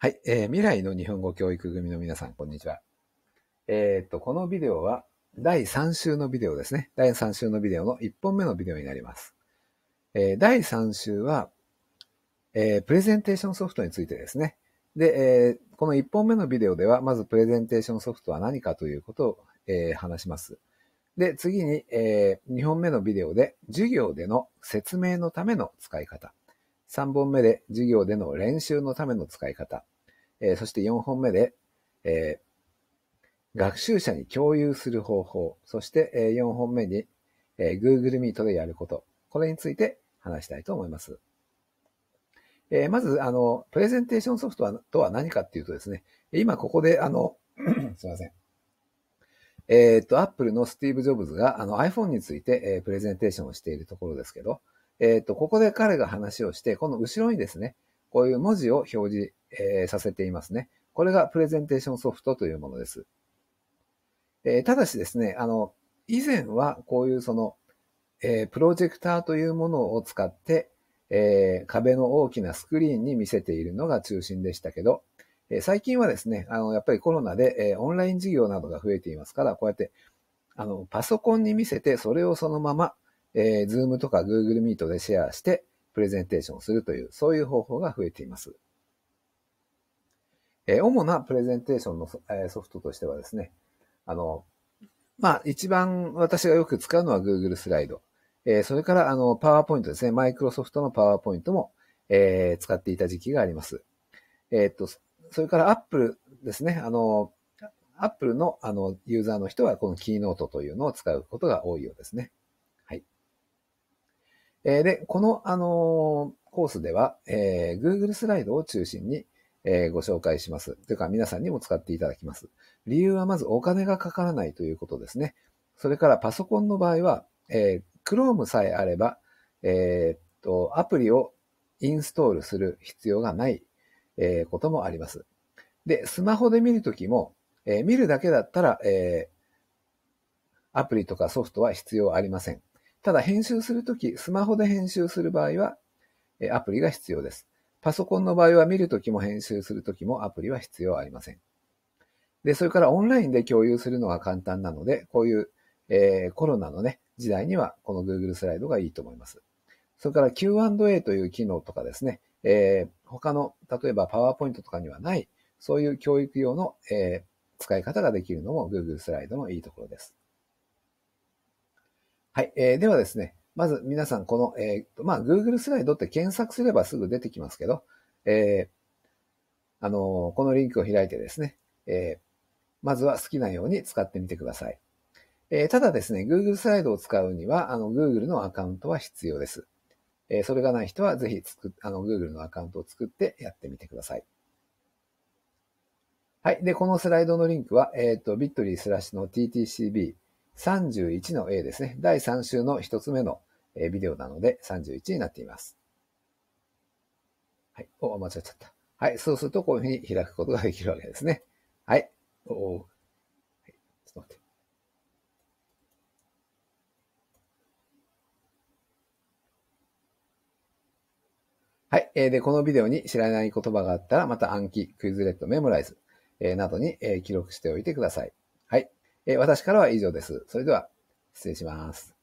はい、えー、未来の日本語教育組の皆さん、こんにちは。えー、っと、このビデオは第3週のビデオですね。第3週のビデオの1本目のビデオになります。えー、第3週は、えー、プレゼンテーションソフトについてですね。で、えー、この1本目のビデオでは、まずプレゼンテーションソフトは何かということを、えー、話します。で、次に、えー、2本目のビデオで、授業での説明のための使い方。3本目で授業での練習のための使い方。えー、そして4本目で、えー、学習者に共有する方法。そして、えー、4本目に、えー、Google Meet でやること。これについて話したいと思います。えー、まず、あの、プレゼンテーションソフトはとは何かっていうとですね、今ここで、あの、すいません。えー、っと、Apple のスティーブ・ジョブズがあの iPhone について、えー、プレゼンテーションをしているところですけど、えっ、ー、と、ここで彼が話をして、この後ろにですね、こういう文字を表示、えー、させていますね。これがプレゼンテーションソフトというものです。えー、ただしですね、あの、以前はこういうその、えー、プロジェクターというものを使って、えー、壁の大きなスクリーンに見せているのが中心でしたけど、え最近はですね、あの、やっぱりコロナで、えオンライン授業などが増えていますから、こうやって、あの、パソコンに見せて、それをそのまま、えー、Zoom とか Google Meet でシェアしてプレゼンテーションするという、そういう方法が増えています。えー、主なプレゼンテーションの、えー、ソフトとしてはですね、あの、まあ、一番私がよく使うのは Google スライド。えー、それから、あの、PowerPoint ですね。Microsoft の PowerPoint も、えー、使っていた時期があります。えー、っと、それから Apple ですね。あの、Apple の、あの、ユーザーの人は、このキーノートというのを使うことが多いようですね。えー、で、この、あのー、コースでは、えー、Google スライドを中心に、えご紹介します。というか、皆さんにも使っていただきます。理由はまずお金がかからないということですね。それからパソコンの場合は、え Chrome さえあれば、えっと、アプリをインストールする必要がない、えこともあります。で、スマホで見るときも、え見るだけだったら、えアプリとかソフトは必要ありません。ただ編集するとき、スマホで編集する場合は、アプリが必要です。パソコンの場合は見るときも編集するときもアプリは必要ありません。で、それからオンラインで共有するのは簡単なので、こういう、えー、コロナのね、時代にはこの Google スライドがいいと思います。それから Q&A という機能とかですね、えー、他の、例えば PowerPoint とかにはない、そういう教育用の、えー、使い方ができるのも Google スライドのいいところです。はい。えー、ではですね、まず皆さんこの、えー、まあ、Google スライドって検索すればすぐ出てきますけど、えー、あのー、このリンクを開いてですね、えー、まずは好きなように使ってみてください。えー、ただですね、Google スライドを使うには、あの、Google のアカウントは必要です。えー、それがない人は、ぜひ、く、あの、Google のアカウントを作ってやってみてください。はい。で、このスライドのリンクは、えっ、ー、と、bit.ly スラッシュの ttcb 31の A ですね。第3週の1つ目のビデオなので31になっています。はい。お、間違っちゃった。はい。そうするとこういうふうに開くことができるわけですね。はい。おお、はい、ちょっと待って。はい。で、このビデオに知らない言葉があったら、また暗記、クイズレット、メモライズ、などに記録しておいてください。はい。えー、私からは以上です。それでは、失礼します。